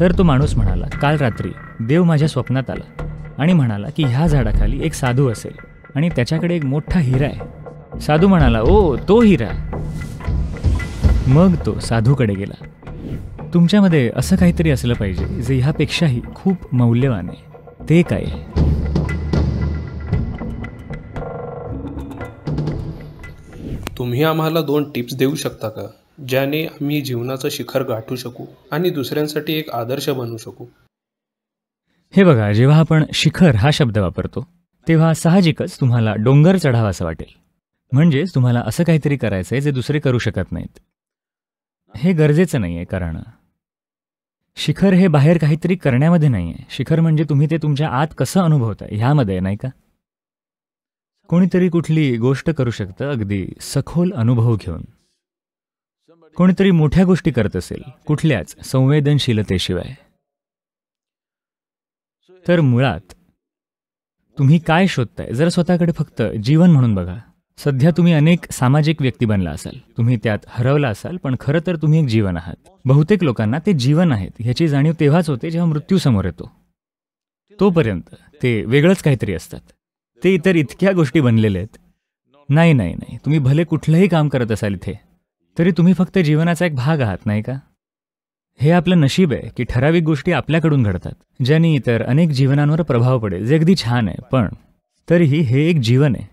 तर तो माणूस म्हणाला काल रात्री देव माझ्या स्वप्नात आला आणि म्हणाला की ह्या झाडाखाली एक साधू असेल आणि त्याच्याकडे एक मोठा हिरा आहे साधू म्हणाला ओ तो हिरा मग तो साधूकडे गेला तुमच्यामध्ये असं काहीतरी असलं पाहिजे जे ह्यापेक्षाही खूप मौल्यवान आहे ते काय तुम्ही आम्हाला दोन टिप्स देऊ शकता का ज्याने मी जीवनाचं शिखर गाठू शकू आणि दुसऱ्यांसाठी एक आदर्श बनू शकू हे बघा जेव्हा आपण शिखर हा शब्द वापरतो तेव्हा साहजिकच तुम्हाला डोंगर चढावा असं वाटेल म्हणजेच तुम्हाला असं काहीतरी करायचं आहे जे दुसरे करू शकत नाहीत हे गरजेचं नाही आहे कारण शिखर हे बाहेर काहीतरी करण्यामध्ये नाही आहे शिखर म्हणजे तुम्ही ते तुमच्या आत कसं अनुभवता ह्यामध्ये नाही का कोणीतरी कुठली गोष्ट करू शकतं अगदी सखोल अनुभव घेऊन कोणीतरी मोठ्या गोष्टी करत असेल कुठल्याच संवेदनशीलतेशिवाय तर मुळात तुम्ही काय शोधताय जर स्वतःकडे फक्त जीवन म्हणून बघा सध्या तुम्ही अनेक सामाजिक व्यक्ती बनला असाल तुम्ही त्यात हरवला असाल पण खरं तर तुम्ही एक जीवन आहात बहुतेक लोकांना ते जीवन आहेत ह्याची जाणीव तेव्हाच होते जेव्हा मृत्यू समोर येतो तोपर्यंत ते वेगळंच काहीतरी असतात ते इतर इतक्या गोष्टी बनलेले आहेत नाही नाही नाही तुम्ही भले कुठलंही काम करत असाल इथे तरी तुम्ही फक्त जीवनाचा एक भाग आहात नाही का हे आपलं नशीब आहे की ठराविक गोष्टी आपल्याकडून घडतात ज्याने इतर अनेक जीवनांवर प्रभाव पडेल जे अगदी छान आहे पण तरीही हे एक जीवन आहे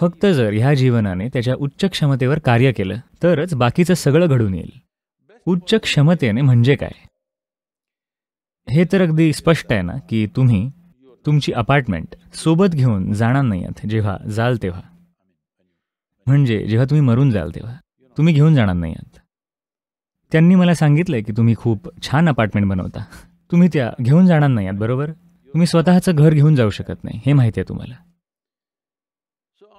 फक्त जर ह्या जीवनाने त्याच्या उच्च क्षमतेवर कार्य केलं तरच बाकीचं सगळं घडून येईल उच्च क्षमतेने म्हणजे काय हे तर अगदी स्पष्ट आहे ना की तुम्ही तुमची अपार्टमेंट सोबत घेऊन जाणार नाही आहात जेव्हा जाल तेव्हा म्हणजे जेव्हा तुम्ही मरून जाल तेव्हा तुम्ही घेऊन जाणार नाही आहात त्यांनी मला सांगितलं की तुम्ही खूप छान अपार्टमेंट बनवता तुम्ही त्या घेऊन जाणार नाही आहात बरोबर तुम्ही स्वतःचं घर घेऊन जाऊ शकत नाही हे माहिती आहे तुम्हाला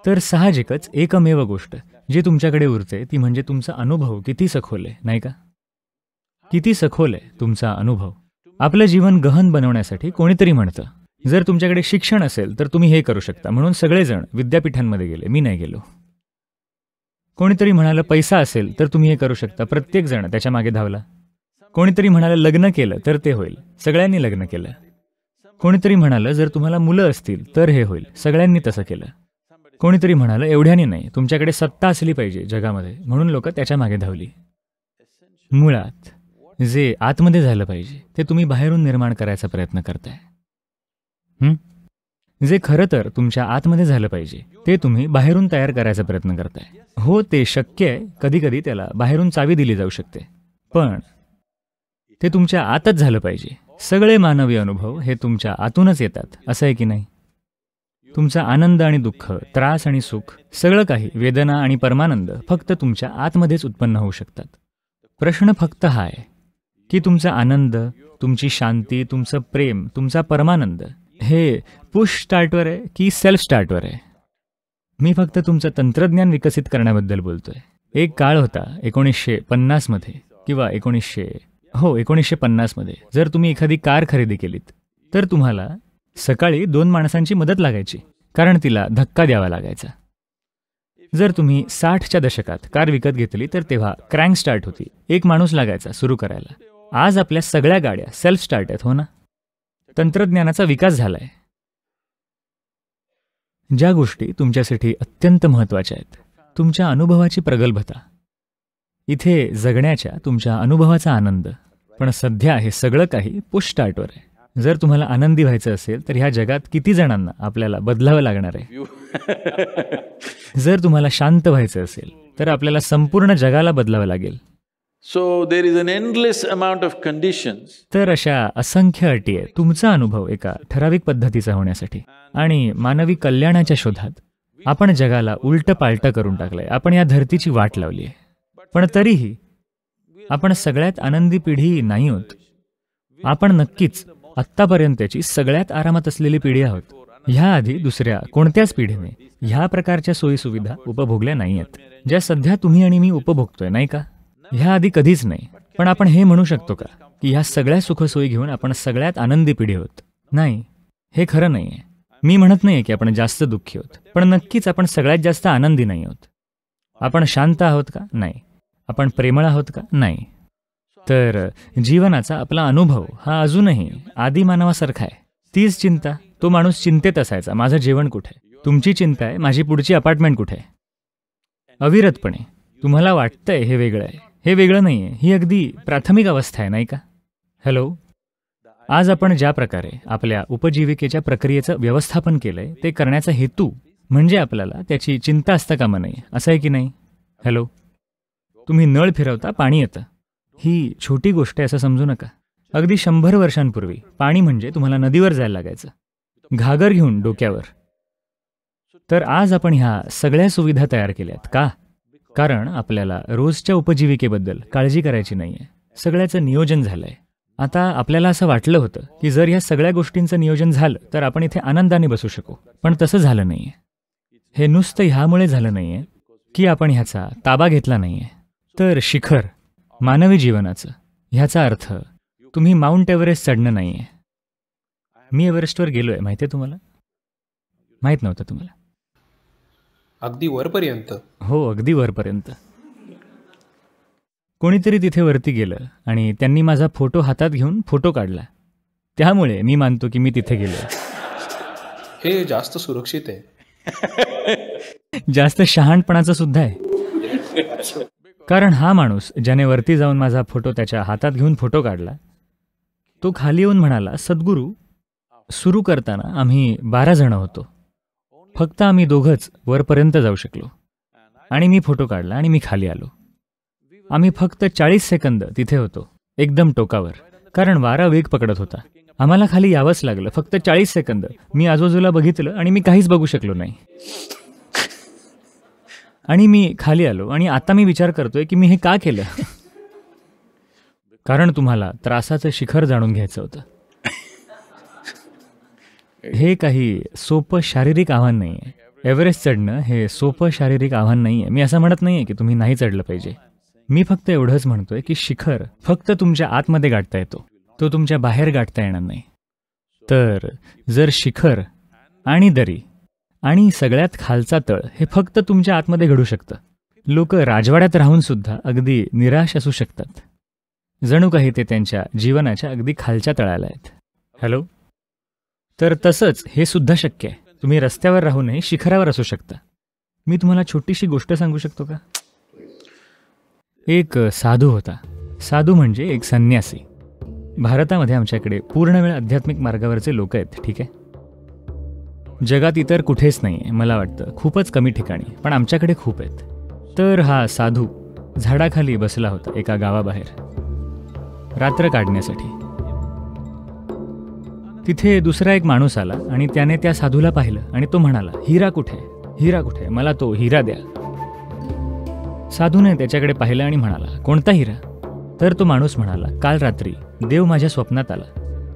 तर साहजिकच एकमेव गोष्ट जी तुमच्याकडे उरते ती म्हणजे तुमचा अनुभव किती सखोल आहे नाही का किती सखोल आहे तुमचा अनुभव आपलं जीवन गहन बनवण्यासाठी कोणीतरी म्हणतं जर तुमच्याकडे शिक्षण असेल तर तुम्ही हे करू शकता म्हणून सगळेजण विद्यापीठांमध्ये गेले मी नाही गेलो कोणीतरी म्हणालं पैसा असेल तर तुम्ही हे करू शकता प्रत्येकजण त्याच्या मागे धावला कोणीतरी म्हणालं लग्न केलं तर ते होईल सगळ्यांनी लग्न केलं कोणीतरी म्हणालं जर तुम्हाला मुलं असतील तर हे होईल सगळ्यांनी तसं केलं कोणीतरी म्हणालं एवढ्याने नाही तुमच्याकडे सत्ता असली पाहिजे जगामध्ये म्हणून लोक त्याच्या मागे धावली मुळात जे आतमध्ये झालं पाहिजे ते तुम्ही बाहेरून निर्माण करायचा प्रयत्न करताय जे खरं तर तुमच्या आतमध्ये झालं पाहिजे ते तुम्ही बाहेरून तयार करायचा प्रयत्न करताय हो ते शक्य आहे कधी कधी त्याला बाहेरून चावी दिली जाऊ शकते पण ते तुमच्या आतच झालं पाहिजे सगळे मानवी अनुभव हे तुमच्या आतूनच येतात असं आहे की नाही तुमचा आनंद आणि दुःख त्रास आणि सुख सगळं काही वेदना आणि परमानंद फक्त तुमच्या आतमध्येच उत्पन्न होऊ शकतात प्रश्न फक्त हा आहे की तुमचा आनंद तुमची शांती तुमचं प्रेम तुमचा परमानंद हे पुश स्टार्टवर आहे की सेल्फ स्टार्टवर आहे मी फक्त तुमचं तंत्रज्ञान विकसित करण्याबद्दल बोलतोय एक काळ होता एकोणीसशे पन्नासमध्ये किंवा एकोणीसशे हो एकोणीसशे पन्नासमध्ये जर तुम्ही एखादी कार खरेदी केलीत तर तुम्हाला सकाळी दोन माणसांची मदत लागायची कारण तिला धक्का द्यावा लागायचा जर तुम्ही साठच्या दशकात कार विकत घेतली तर तेव्हा क्रँक स्टार्ट होती एक माणूस लागायचा सुरू करायला आज आपल्या सगळ्या गाड्या सेल्फ स्टार्ट आहेत हो ना तंत्रज्ञानाचा विकास झालाय ज्या गोष्टी तुमच्यासाठी अत्यंत महत्वाच्या आहेत तुमच्या अनुभवाची प्रगल्भता इथे जगण्याच्या तुमच्या अनुभवाचा आनंद पण सध्या हे सगळं काही पुष्ट आर्टवर आहे जर तुम्हाला आनंदी व्हायचं असेल तर ह्या जगात किती जणांना आपल्याला बदलावं लागणार आहे जर तुम्हाला शांत व्हायचं असेल तर आपल्याला संपूर्ण जगाला बदलावं लागेल तर अशा असंख्य अटी आहे तुमचा अनुभव एका ठराविक पद्धतीचा होण्यासाठी आणि मानवी कल्याणाच्या शोधात आपण जगाला उलट पालट करून टाकलंय आपण या धरतीची वाट लावली आहे पण तरीही आपण सगळ्यात आनंदी पिढी नाही होत आपण नक्कीच आत्तापर्यंतची सगळ्यात आरामात असलेली पिढी आहोत ह्या आधी दुसऱ्या कोणत्याच पिढीने ह्या प्रकारच्या सोयीसुविधा उपभोगल्या नाही आहेत ज्या सध्या तुम्ही आणि मी उपभोगतोय नाही का ह्या आधी कधीच नाही पण आपण हे म्हणू शकतो का की ह्या सगळ्या सुखसोयी घेऊन आपण सगळ्यात आनंदी पिढी होत नाही हे खरं नाही मी म्हणत नाही की आपण जास्त दुःखी आहोत पण नक्कीच आपण सगळ्यात जास्त आनंदी नाही आहोत आपण शांत आहोत का नाही आपण प्रेमळ आहोत का नाही तर जीवनाचा आपला अनुभव हा अजूनही आदिमानवासारखा आहे तीच चिंता तो माणूस चिंतेत असायचा माझं जेवण कुठे तुमची चिंता आहे माझी पुढची अपार्टमेंट कुठे अविरतपणे तुम्हाला वाटतंय हे वेगळं आहे हे वेगळं नाही आहे ही अगदी प्राथमिक अवस्था आहे नाही का हॅलो आज आपण ज्या प्रकारे आपल्या उपजीविकेच्या प्रक्रियेचं व्यवस्थापन केलंय ते करण्याचा हेतू म्हणजे आपल्याला त्याची चिंता असता का नाही असं आहे की नाही हॅलो तुम्ही नळ फिरवता पाणी येतं ही छोटी गोष्ट आहे असं समजू नका अगदी शंभर वर्षांपूर्वी पाणी म्हणजे तुम्हाला नदीवर जायला लागायचं घागर घेऊन डोक्यावर तर आज आपण ह्या सगळ्या सुविधा तयार केल्यात का कारण आपल्याला रोजच्या उपजीविकेबद्दल काळजी करायची नाही आहे सगळ्याचं नियोजन झालं आहे आता आपल्याला असं वाटलं होतं की जर ह्या सगळ्या गोष्टींचं नियोजन झालं तर आपण इथे आनंदाने बसू शकू पण तसं झालं नाही आहे हे नुसतं ह्यामुळे झालं नाही आहे की आपण ह्याचा ताबा घेतला नाही आहे तर शिखर मानवी जीवनाचं ह्याचा अर्थ तुम्ही माउंट एव्हरेस्ट चढणं नाही आहे मी एव्हरेस्टवर गेलो आहे माहिती आहे तुम्हाला माहीत नव्हतं तुम्हाला अगदी वरपर्यंत हो अगदी वरपर्यंत कोणीतरी तिथे वरती गेलं आणि त्यांनी माझा फोटो हातात घेऊन फोटो काढला त्यामुळे मी मानतो की मी तिथे गेलो हे जास्त सुरक्षित आहे जास्त शहाणपणाचं सुद्धा आहे कारण हा माणूस ज्याने वरती जाऊन माझा फोटो त्याच्या हातात घेऊन फोटो काढला तो खाली येऊन म्हणाला सद्गुरू सुरू करताना आम्ही बारा जण होतो फक्त आम्ही दोघंच वरपर्यंत जाऊ शकलो आणि मी फोटो काढला आणि मी खाली आलो आम्ही फक्त चाळीस सेकंद तिथे होतो एकदम टोकावर कारण वारा वेग पकडत होता आम्हाला खाली यावंच लागलं फक्त चाळीस सेकंद मी आजूबाजूला बघितलं आणि मी काहीच बघू शकलो नाही आणि मी खाली आलो आणि आता मी विचार करतोय की मी हे का केलं कारण तुम्हाला त्रासाचं शिखर जाणून घ्यायचं होतं हे काही सोपं शारीरिक आव्हान नाही आहे एव्हरेस्ट चढणं हे सोपं शारीरिक आव्हान नाही आहे मी असं म्हणत नाही आहे की तुम्ही नाही चढलं पाहिजे मी फक्त एवढंच म्हणतोय की शिखर फक्त तुमच्या आतमध्ये गाठता येतो तो तुमच्या बाहेर गाठता येणार नाही तर जर शिखर आणि दरी आणि सगळ्यात खालचा तळ हे फक्त तुमच्या आतमध्ये घडू शकतं लोक राजवाड्यात राहून सुद्धा अगदी निराश असू शकतात जणू काही ते त्यांच्या जीवनाच्या अगदी खालच्या तळाला आहेत हॅलो तर तसंच हे सुद्धा शक्य आहे तुम्ही रस्त्यावर राहू नये शिखरावर असू शकता मी तुम्हाला छोटीशी गोष्ट सांगू शकतो का एक साधू होता साधू म्हणजे एक संन्यासी भारतामध्ये आमच्याकडे पूर्ण वेळ आध्यात्मिक मार्गावरचे लोक आहेत ठीक आहे जगात इतर कुठेच नाही आहे मला वाटतं खूपच कमी ठिकाणी पण आमच्याकडे खूप आहेत तर हा साधू झाडाखाली बसला होता एका गावाबाहेर रात्र काढण्यासाठी तिथे दुसरा एक माणूस आला आणि त्याने त्या साधूला पाहिलं आणि तो म्हणाला हिरा कुठे हिरा कुठे मला तो हिरा द्या साधूने त्याच्याकडे पाहिलं आणि म्हणाला कोणता हिरा तर तो माणूस म्हणाला काल रात्री देव माझ्या स्वप्नात आला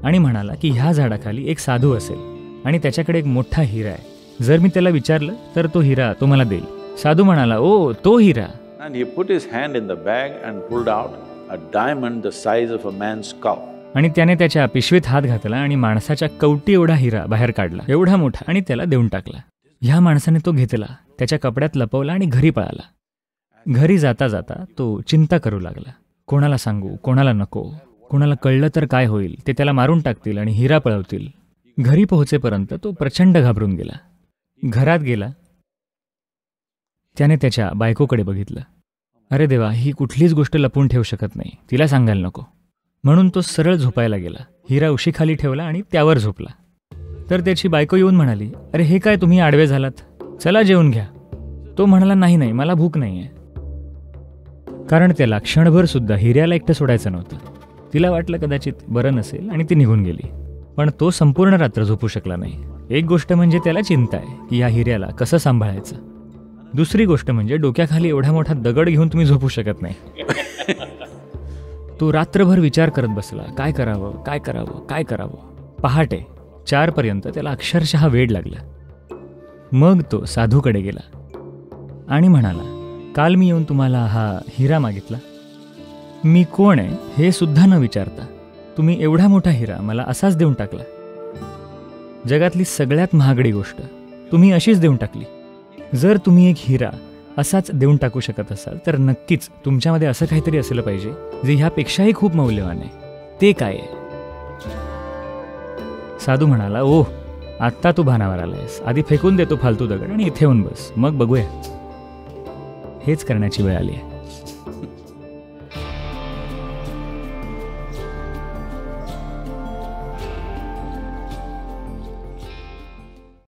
आणि म्हणाला की ह्या झाडाखाली एक साधू असेल आणि त्याच्याकडे एक मोठा हिरा आहे जर मी त्याला विचारलं तर तो हिरा तो मला देईल साधू म्हणाला ओ तो हिरा आणि he put his hand in the bag and pulled out a diamond the size of a आणि त्याने त्याच्या पिशवीत हात घातला आणि माणसाच्या कवटी एवढा हिरा बाहेर काढला एवढा मोठा आणि त्याला देऊन टाकला ह्या माणसाने तो घेतला त्याच्या कपड्यात लपवला आणि घरी पळाला घरी जाता जाता तो चिंता करू लागला कोणाला सांगू कोणाला नको कोणाला कळलं तर काय होईल ते त्याला मारून टाकतील आणि हिरा पळवतील घरी पोहोचेपर्यंत तो प्रचंड घाबरून गेला घरात गेला त्याने त्याच्या बायकोकडे बघितलं अरे देवा ही कुठलीच गोष्ट लपवून ठेवू शकत नाही तिला सांगायला नको म्हणून तो सरळ झोपायला गेला हिरा उशीखाली ठेवला आणि त्यावर झोपला तर त्याची बायको येऊन म्हणाली अरे हे काय तुम्ही आडवे झालात चला जेवून घ्या तो म्हणाला नाही नाही मला भूक नाही आहे कारण त्याला क्षणभर सुद्धा हिऱ्याला एकटं सोडायचं नव्हतं तिला वाटलं कदाचित बरं नसेल आणि ती निघून गेली पण तो संपूर्ण रात्र झोपू शकला नाही एक गोष्ट म्हणजे त्याला चिंता आहे की या हिऱ्याला कसं सांभाळायचं दुसरी गोष्ट म्हणजे डोक्याखाली एवढा मोठा दगड घेऊन तुम्ही झोपू शकत नाही तो रात्रभर विचार करत बसला काय करावं काय करावं काय करावं पहाटे चारपर्यंत त्याला अक्षरशः वेड लागला मग तो साधूकडे गेला आणि म्हणाला काल मी येऊन तुम्हाला हा हिरा मागितला मी कोण आहे हे सुद्धा न विचारता तुम्ही एवढा मोठा हिरा मला असाच देऊन टाकला जगातली सगळ्यात महागडी गोष्ट तुम्ही अशीच देऊन टाकली जर तुम्ही एक हिरा असाच देऊन टाकू शकत असाल तर नक्कीच तुमच्यामध्ये असं काहीतरी असलं पाहिजे जे ह्यापेक्षाही खूप मौल्यवान आहे ते काय आहे साधू म्हणाला ओ, आत्ता तू भानावर आलायस आधी फेकून देतो फालतू दगड आणि इथे येऊन बस मग बघूया हेच करण्याची वेळ आली आहे